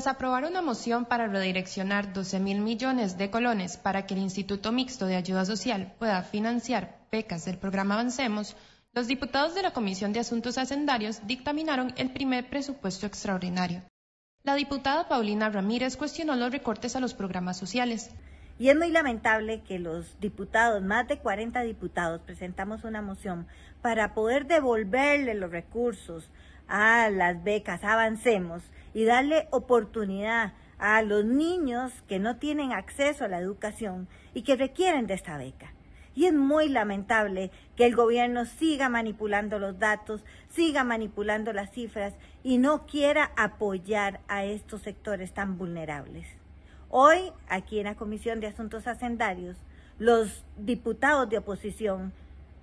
Tras aprobar una moción para redireccionar 12 mil millones de colones para que el Instituto Mixto de Ayuda Social pueda financiar becas del programa Avancemos, los diputados de la Comisión de Asuntos Hacendarios dictaminaron el primer presupuesto extraordinario. La diputada Paulina Ramírez cuestionó los recortes a los programas sociales. Y es muy lamentable que los diputados, más de 40 diputados, presentamos una moción para poder devolverle los recursos a las becas, avancemos y darle oportunidad a los niños que no tienen acceso a la educación y que requieren de esta beca. Y es muy lamentable que el gobierno siga manipulando los datos, siga manipulando las cifras y no quiera apoyar a estos sectores tan vulnerables. Hoy, aquí en la Comisión de Asuntos Hacendarios, los diputados de oposición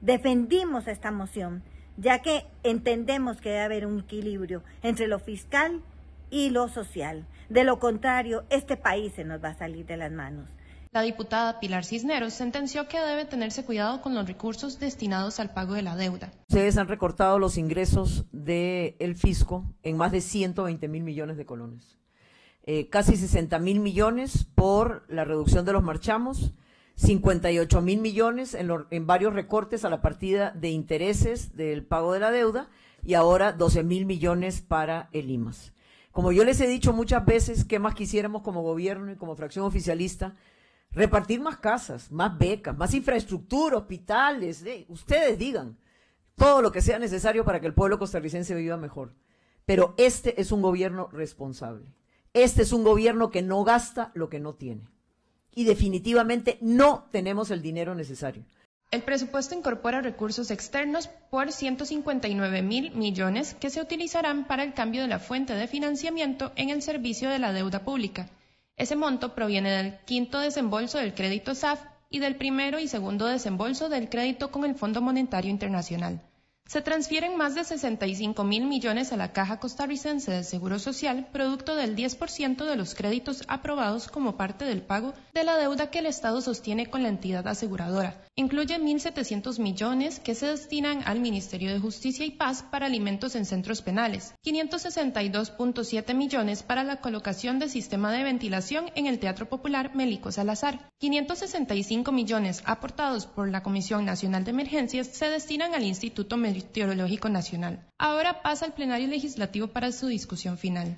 defendimos esta moción ya que entendemos que debe haber un equilibrio entre lo fiscal y lo social. De lo contrario, este país se nos va a salir de las manos. La diputada Pilar Cisneros sentenció que debe tenerse cuidado con los recursos destinados al pago de la deuda. Ustedes han recortado los ingresos del fisco en más de 120 mil millones de colones. Eh, casi 60 mil millones por la reducción de los marchamos, 58 mil millones en, varios recortes a la partida de intereses del pago de la deuda y ahora 12 mil millones para el IMAS. Como yo les he dicho muchas veces, ¿qué más quisiéramos como gobierno y como fracción oficialista? Repartir más casas, más becas, más infraestructura, hospitales, ustedes digan, todo lo que sea necesario para que el pueblo costarricense viva mejor. Pero este es un gobierno responsable. Este es un gobierno que no gasta lo que no tiene y definitivamente no tenemos el dinero necesario. El presupuesto incorpora recursos externos por 159 mil millones que se utilizarán para el cambio de la fuente de financiamiento en el servicio de la deuda pública. Ese monto proviene del quinto desembolso del crédito SAF y del primero y segundo desembolso del crédito con el Fondo Monetario Internacional. Se transfieren más de 65 mil millones a la Caja Costarricense de Seguro Social, producto del 10% de los créditos aprobados como parte del pago de la deuda que el Estado sostiene con la entidad aseguradora. Incluye 1.700 millones que se destinan al Ministerio de Justicia y Paz para alimentos en centros penales, 562.7 millones para la colocación de sistema de ventilación en el Teatro Popular Melico Salazar, 565 millones aportados por la Comisión Nacional de Emergencias se destinan al Instituto teológico Nacional. Ahora pasa al plenario legislativo para su discusión final.